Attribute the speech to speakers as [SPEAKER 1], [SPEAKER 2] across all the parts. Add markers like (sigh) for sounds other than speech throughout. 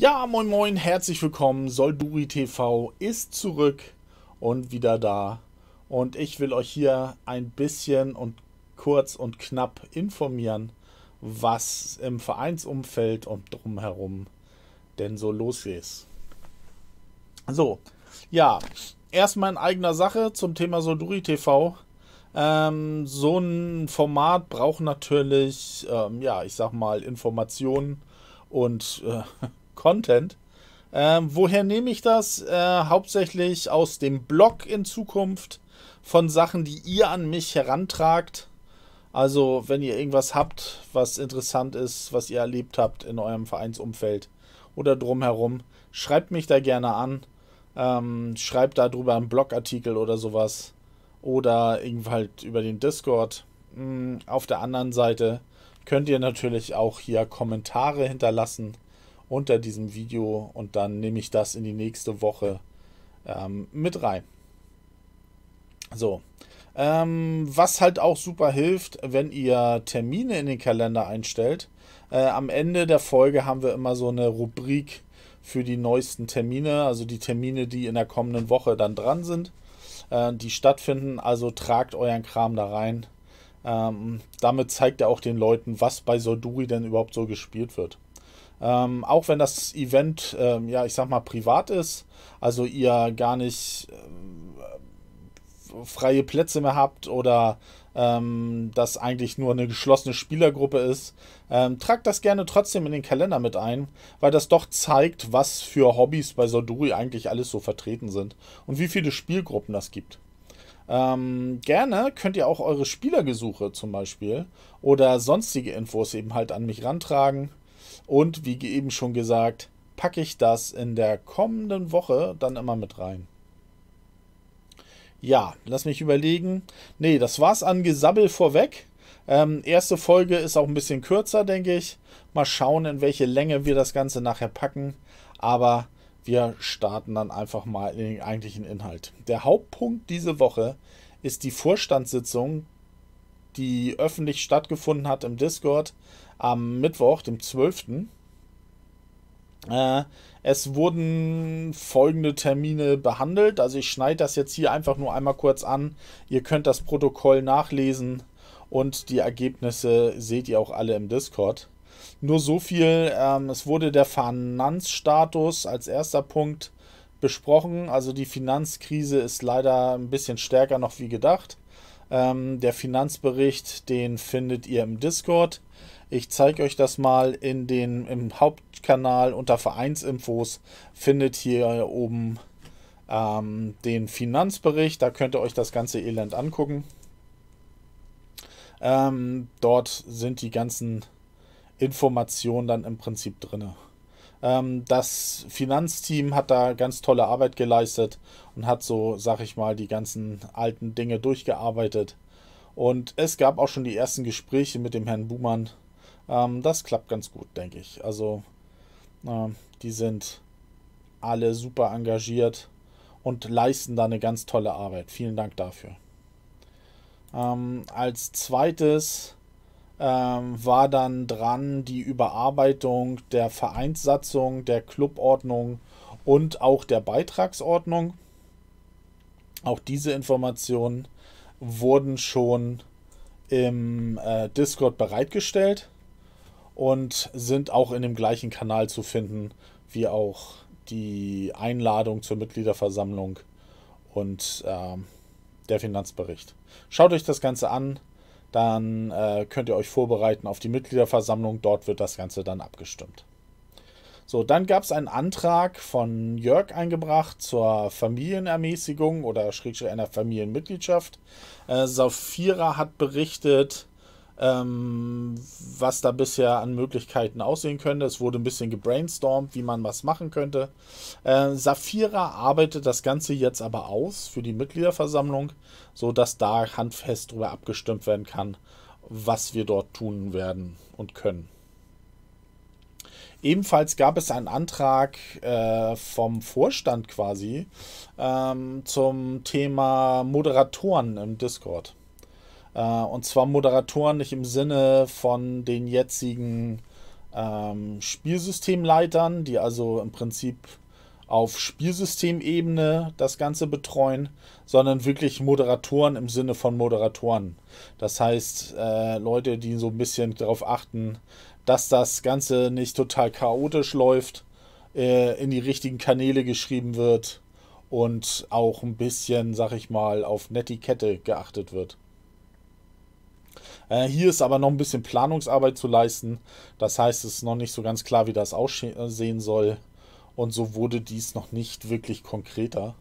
[SPEAKER 1] Ja, moin moin, herzlich willkommen. Solduri TV ist zurück und wieder da. Und ich will euch hier ein bisschen und kurz und knapp informieren, was im Vereinsumfeld und drumherum denn so los ist. So, ja, erstmal in eigener Sache zum Thema Solduri TV. Ähm, so ein Format braucht natürlich, ähm, ja, ich sag mal, Informationen und äh, Content. Ähm, woher nehme ich das? Äh, hauptsächlich aus dem Blog in Zukunft von Sachen, die ihr an mich herantragt. Also, wenn ihr irgendwas habt, was interessant ist, was ihr erlebt habt in eurem Vereinsumfeld oder drumherum, schreibt mich da gerne an. Ähm, schreibt darüber einen Blogartikel oder sowas. Oder irgendwie halt über den Discord. Hm, auf der anderen Seite könnt ihr natürlich auch hier Kommentare hinterlassen unter diesem Video und dann nehme ich das in die nächste Woche ähm, mit rein. So. Ähm, was halt auch super hilft, wenn ihr Termine in den Kalender einstellt. Äh, am Ende der Folge haben wir immer so eine Rubrik für die neuesten Termine, also die Termine, die in der kommenden Woche dann dran sind, äh, die stattfinden. Also tragt euren Kram da rein. Ähm, damit zeigt er auch den Leuten, was bei Sorduri denn überhaupt so gespielt wird. Ähm, auch wenn das Event, ähm, ja, ich sag mal, privat ist, also ihr gar nicht ähm, freie Plätze mehr habt oder ähm, das eigentlich nur eine geschlossene Spielergruppe ist, ähm, tragt das gerne trotzdem in den Kalender mit ein, weil das doch zeigt, was für Hobbys bei Soduri eigentlich alles so vertreten sind und wie viele Spielgruppen das gibt. Ähm, gerne könnt ihr auch eure Spielergesuche zum Beispiel oder sonstige Infos eben halt an mich rantragen. Und wie eben schon gesagt, packe ich das in der kommenden Woche dann immer mit rein. Ja, lass mich überlegen. Ne, das war's an Gesabbel vorweg. Ähm, erste Folge ist auch ein bisschen kürzer, denke ich. Mal schauen, in welche Länge wir das Ganze nachher packen. Aber wir starten dann einfach mal in den eigentlichen Inhalt. Der Hauptpunkt diese Woche ist die Vorstandssitzung, die öffentlich stattgefunden hat im Discord am Mittwoch, dem 12. Äh, es wurden folgende Termine behandelt. Also ich schneide das jetzt hier einfach nur einmal kurz an. Ihr könnt das Protokoll nachlesen und die Ergebnisse seht ihr auch alle im Discord. Nur so viel, ähm, es wurde der Finanzstatus als erster Punkt besprochen. Also die Finanzkrise ist leider ein bisschen stärker noch wie gedacht. Ähm, der Finanzbericht, den findet ihr im Discord. Ich zeige euch das mal in den, im Hauptkanal unter Vereinsinfos. Findet hier oben ähm, den Finanzbericht. Da könnt ihr euch das ganze Elend angucken. Ähm, dort sind die ganzen Informationen dann im Prinzip drin. Ähm, das Finanzteam hat da ganz tolle Arbeit geleistet und hat so, sag ich mal, die ganzen alten Dinge durchgearbeitet. Und es gab auch schon die ersten Gespräche mit dem Herrn Buhmann. Ähm, das klappt ganz gut, denke ich. Also äh, die sind alle super engagiert und leisten da eine ganz tolle Arbeit. Vielen Dank dafür. Ähm, als zweites ähm, war dann dran die Überarbeitung der Vereinssatzung, der Clubordnung und auch der Beitragsordnung. Auch diese Informationen wurden schon im äh, Discord bereitgestellt und sind auch in dem gleichen Kanal zu finden wie auch die Einladung zur Mitgliederversammlung und äh, der Finanzbericht. Schaut euch das Ganze an, dann äh, könnt ihr euch vorbereiten auf die Mitgliederversammlung. Dort wird das Ganze dann abgestimmt. So, dann gab es einen Antrag von Jörg eingebracht zur Familienermäßigung oder Schrägstrich einer Familienmitgliedschaft. Äh, Saphira hat berichtet, ähm, was da bisher an Möglichkeiten aussehen könnte. Es wurde ein bisschen gebrainstormt, wie man was machen könnte. Äh, Safira arbeitet das Ganze jetzt aber aus für die Mitgliederversammlung, sodass da handfest darüber abgestimmt werden kann, was wir dort tun werden und können. Ebenfalls gab es einen Antrag äh, vom Vorstand quasi ähm, zum Thema Moderatoren im Discord. Äh, und zwar Moderatoren nicht im Sinne von den jetzigen ähm, Spielsystemleitern, die also im Prinzip auf Spielsystemebene das Ganze betreuen, sondern wirklich Moderatoren im Sinne von Moderatoren. Das heißt, äh, Leute, die so ein bisschen darauf achten, dass das Ganze nicht total chaotisch läuft, äh, in die richtigen Kanäle geschrieben wird und auch ein bisschen, sag ich mal, auf Netiquette geachtet wird. Äh, hier ist aber noch ein bisschen Planungsarbeit zu leisten. Das heißt, es ist noch nicht so ganz klar, wie das aussehen soll. Und so wurde dies noch nicht wirklich konkreter.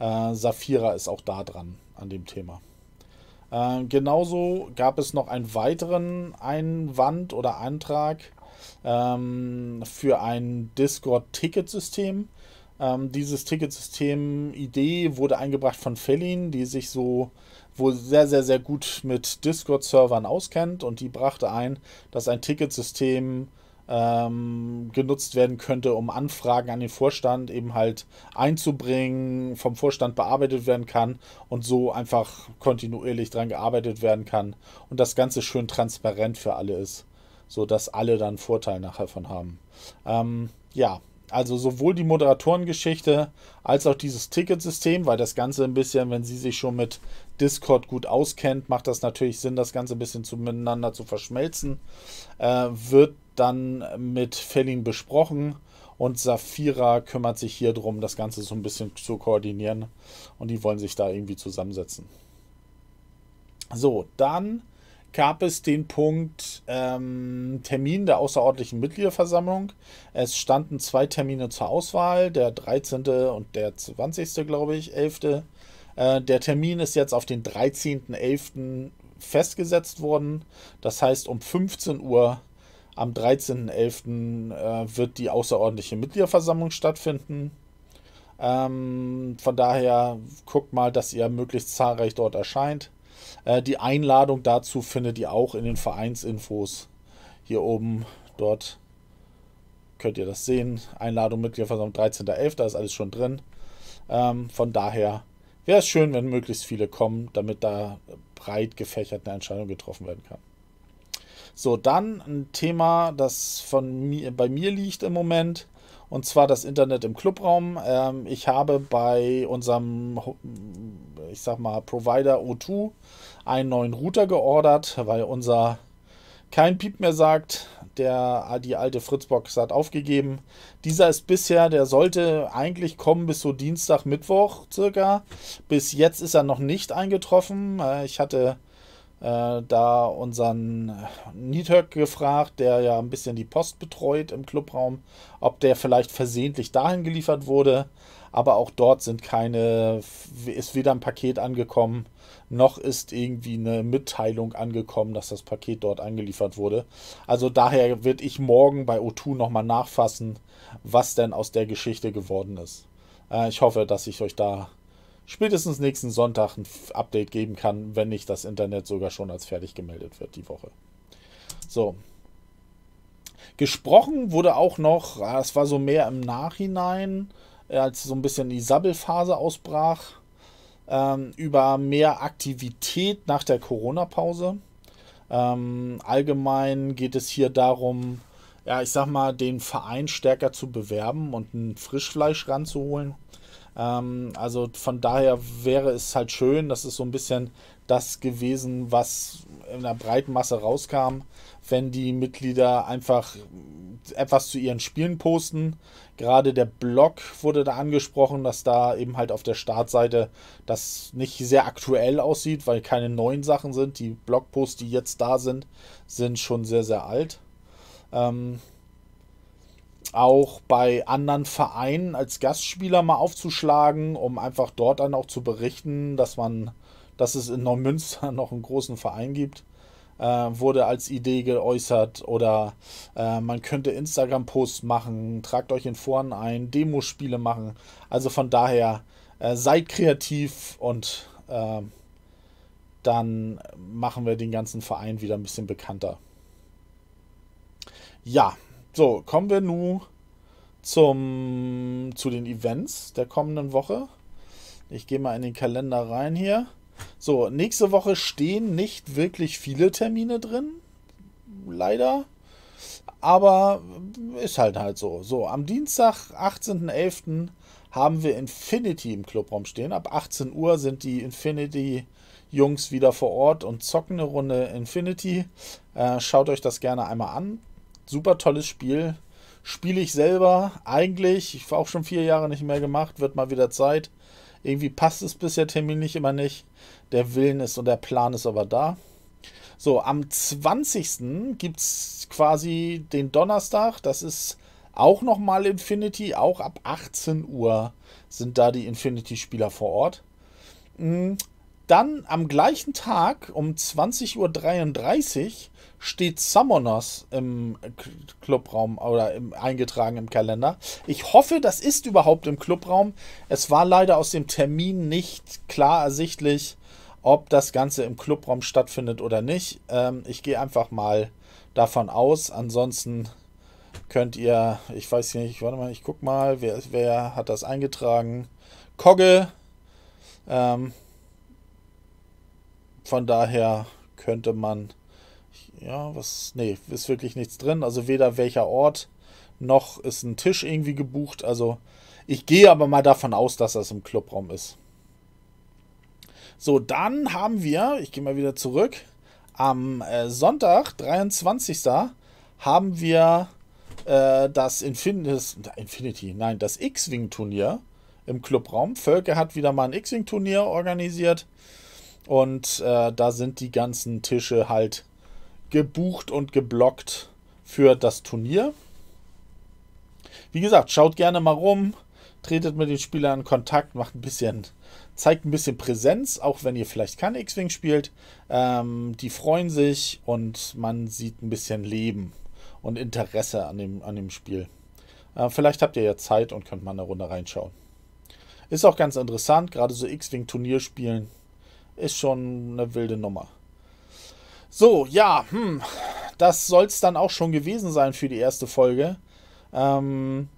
[SPEAKER 1] Äh, Safira ist auch da dran an dem Thema. Äh, genauso gab es noch einen weiteren Einwand oder Antrag ähm, für ein Discord-Ticketsystem. Ähm, dieses Ticketsystem-Idee wurde eingebracht von Fellin, die sich so wohl sehr, sehr, sehr gut mit Discord-Servern auskennt und die brachte ein, dass ein Ticketsystem ähm, genutzt werden könnte, um Anfragen an den Vorstand eben halt einzubringen, vom Vorstand bearbeitet werden kann und so einfach kontinuierlich dran gearbeitet werden kann und das Ganze schön transparent für alle ist, sodass alle dann Vorteil nachher von haben. Ähm, ja, also sowohl die Moderatorengeschichte als auch dieses Ticketsystem, weil das Ganze ein bisschen, wenn Sie sich schon mit Discord gut auskennt, macht das natürlich Sinn, das Ganze ein bisschen zu, miteinander zu verschmelzen. Äh, wird dann mit Felling besprochen und Safira kümmert sich hier drum, das Ganze so ein bisschen zu koordinieren und die wollen sich da irgendwie zusammensetzen. So, dann gab es den Punkt ähm, Termin der außerordentlichen Mitgliederversammlung. Es standen zwei Termine zur Auswahl, der 13. und der 20. glaube ich, 11. Äh, der Termin ist jetzt auf den 13.11. festgesetzt worden. Das heißt, um 15 Uhr am 13.11. Äh, wird die außerordentliche Mitgliederversammlung stattfinden. Ähm, von daher guckt mal, dass ihr möglichst zahlreich dort erscheint. Äh, die Einladung dazu findet ihr auch in den Vereinsinfos hier oben. Dort könnt ihr das sehen. Einladung Mitgliederversammlung 13.11. Da ist alles schon drin. Ähm, von daher wäre es schön, wenn möglichst viele kommen, damit da breit gefächert eine Entscheidung getroffen werden kann. So, dann ein Thema, das von mir, bei mir liegt im Moment, und zwar das Internet im Clubraum. Ähm, ich habe bei unserem, ich sag mal, Provider O2 einen neuen Router geordert, weil unser kein Piep mehr sagt. Der, ah, die alte Fritzbox hat aufgegeben. Dieser ist bisher, der sollte eigentlich kommen bis so Dienstag, Mittwoch circa. Bis jetzt ist er noch nicht eingetroffen. Äh, ich hatte äh, da unseren Nietök gefragt, der ja ein bisschen die Post betreut im Clubraum, ob der vielleicht versehentlich dahin geliefert wurde. Aber auch dort sind keine, ist wieder ein Paket angekommen, noch ist irgendwie eine Mitteilung angekommen, dass das Paket dort angeliefert wurde. Also daher werde ich morgen bei O2 nochmal nachfassen, was denn aus der Geschichte geworden ist. Äh, ich hoffe, dass ich euch da spätestens nächsten Sonntag ein Update geben kann, wenn nicht das Internet sogar schon als fertig gemeldet wird die Woche. So. Gesprochen wurde auch noch, ah, es war so mehr im Nachhinein, äh, als so ein bisschen die Sabbelphase ausbrach ähm, über mehr Aktivität nach der Corona-Pause. Ähm, allgemein geht es hier darum, ja, ich sag mal, den Verein stärker zu bewerben und ein Frischfleisch ranzuholen. Ähm, also von daher wäre es halt schön, das ist so ein bisschen das gewesen, was in der breiten Masse rauskam, wenn die Mitglieder einfach etwas zu ihren Spielen posten, Gerade der Blog wurde da angesprochen, dass da eben halt auf der Startseite das nicht sehr aktuell aussieht, weil keine neuen Sachen sind. Die Blogposts, die jetzt da sind, sind schon sehr, sehr alt. Ähm, auch bei anderen Vereinen als Gastspieler mal aufzuschlagen, um einfach dort dann auch zu berichten, dass man, dass es in Neumünster (laughs) noch einen großen Verein gibt äh, wurde als Idee geäußert oder äh, man könnte Instagram-Posts machen, tragt euch in Foren ein, Demospiele machen. Also von daher äh, seid kreativ und ähm, dann machen wir den ganzen Verein wieder ein bisschen bekannter. Ja, so kommen wir nun zum, zu den Events der kommenden Woche. Ich gehe mal in den Kalender rein hier. So, nächste Woche stehen nicht wirklich viele Termine drin. Leider. Aber ist halt halt so. So, am Dienstag, 18.11., haben wir Infinity im Clubraum stehen. Ab 18 Uhr sind die Infinity-Jungs wieder vor Ort und zocken eine Runde Infinity. Äh, schaut euch das gerne einmal an. Super tolles Spiel. Spiele ich selber eigentlich. Ich war auch schon vier Jahre nicht mehr gemacht. Wird mal wieder Zeit. Irgendwie passt es bisher terminlich immer nicht. Der Willen ist und der Plan ist aber da. So, am 20. gibt es quasi den Donnerstag. Das ist auch nochmal Infinity. Auch ab 18 Uhr sind da die Infinity-Spieler vor Ort. Hm, dann am gleichen Tag um 20.33 Uhr steht Summoners im Clubraum oder im, eingetragen im Kalender. Ich hoffe, das ist überhaupt im Clubraum. Es war leider aus dem Termin nicht klar ersichtlich, ob das Ganze im Clubraum stattfindet oder nicht. Ähm, ich gehe einfach mal davon aus. Ansonsten könnt ihr, ich weiß nicht, warte mal, ich guck mal, wer, wer hat das eingetragen? Kogge. Ähm, von daher könnte man, ja, was, nee, ist wirklich nichts drin. Also weder welcher Ort noch ist ein Tisch irgendwie gebucht. Also ich gehe aber mal davon aus, dass das im Clubraum ist. So, dann haben wir, ich gehe mal wieder zurück, am äh, Sonntag, 23. haben wir äh, das, Infin das Infinity, nein, das X-Wing-Turnier im Clubraum. Völker hat wieder mal ein X-Wing-Turnier organisiert. Und äh, da sind die ganzen Tische halt gebucht und geblockt für das Turnier. Wie gesagt, schaut gerne mal rum, tretet mit den Spielern in Kontakt, macht ein bisschen, zeigt ein bisschen Präsenz, auch wenn ihr vielleicht kein X-Wing spielt. Ähm, die freuen sich und man sieht ein bisschen Leben und Interesse an dem, an dem Spiel. Äh, vielleicht habt ihr ja Zeit und könnt mal eine Runde reinschauen. Ist auch ganz interessant, gerade so X-Wing-Turnierspielen ist schon eine wilde Nummer. So, ja, hm, das soll es dann auch schon gewesen sein für die erste Folge. Ähm,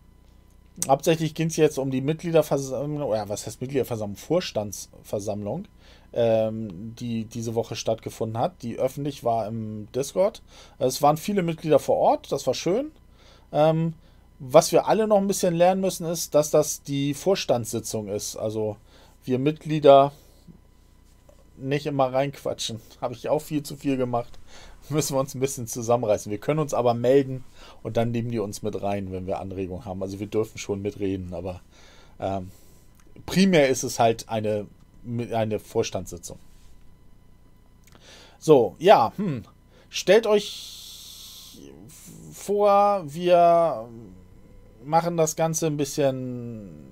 [SPEAKER 1] hauptsächlich ging es jetzt um die Mitgliederversammlung, ja, was heißt Mitgliederversammlung? Vorstandsversammlung, ähm, die diese Woche stattgefunden hat, die öffentlich war im Discord. Also es waren viele Mitglieder vor Ort, das war schön. Ähm, was wir alle noch ein bisschen lernen müssen, ist, dass das die Vorstandssitzung ist. Also wir Mitglieder nicht immer reinquatschen. Habe ich auch viel zu viel gemacht. (laughs) Müssen wir uns ein bisschen zusammenreißen. Wir können uns aber melden und dann nehmen die uns mit rein, wenn wir Anregungen haben. Also wir dürfen schon mitreden, aber ähm, primär ist es halt eine, eine Vorstandssitzung. So, ja, hm. Stellt euch vor, wir machen das Ganze ein bisschen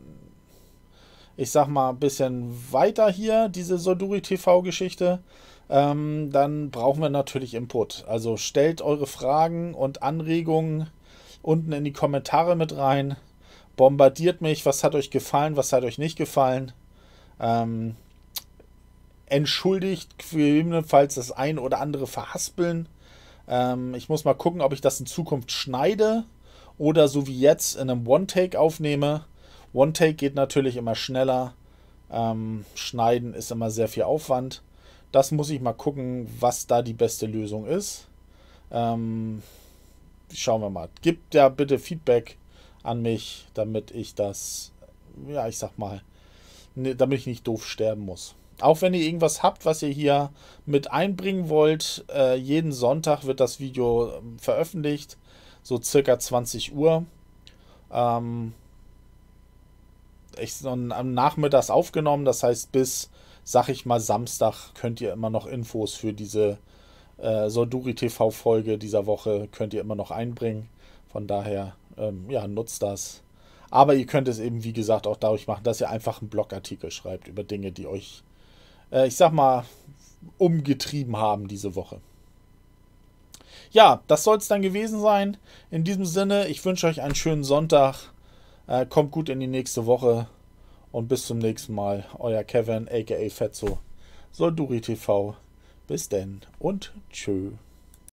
[SPEAKER 1] ich sag mal, ein bisschen weiter hier, diese Soduri TV-Geschichte, ähm, dann brauchen wir natürlich Input. Also stellt eure Fragen und Anregungen unten in die Kommentare mit rein. Bombardiert mich, was hat euch gefallen, was hat euch nicht gefallen. Ähm, entschuldigt gegebenenfalls das ein oder andere Verhaspeln. Ähm, ich muss mal gucken, ob ich das in Zukunft schneide oder so wie jetzt in einem One-Take aufnehme. One-Take geht natürlich immer schneller. Ähm, schneiden ist immer sehr viel Aufwand. Das muss ich mal gucken, was da die beste Lösung ist. Ähm, schauen wir mal. Gebt ja bitte Feedback an mich, damit ich das, ja, ich sag mal, ne, damit ich nicht doof sterben muss. Auch wenn ihr irgendwas habt, was ihr hier mit einbringen wollt, äh, jeden Sonntag wird das Video äh, veröffentlicht, so circa 20 Uhr. Ähm, ich so am Nachmittag aufgenommen. Das heißt, bis, sag ich mal, Samstag könnt ihr immer noch Infos für diese äh, Sorduri TV-Folge dieser Woche könnt ihr immer noch einbringen. Von daher, ähm, ja, nutzt das. Aber ihr könnt es eben, wie gesagt, auch dadurch machen, dass ihr einfach einen Blogartikel schreibt über Dinge, die euch, äh, ich sag mal, umgetrieben haben diese Woche. Ja, das soll es dann gewesen sein. In diesem Sinne, ich wünsche euch einen schönen Sonntag. Äh, kommt gut in die nächste Woche und bis zum nächsten Mal. Euer Kevin, aka Fetzo. Solduri TV. Bis denn und tschö.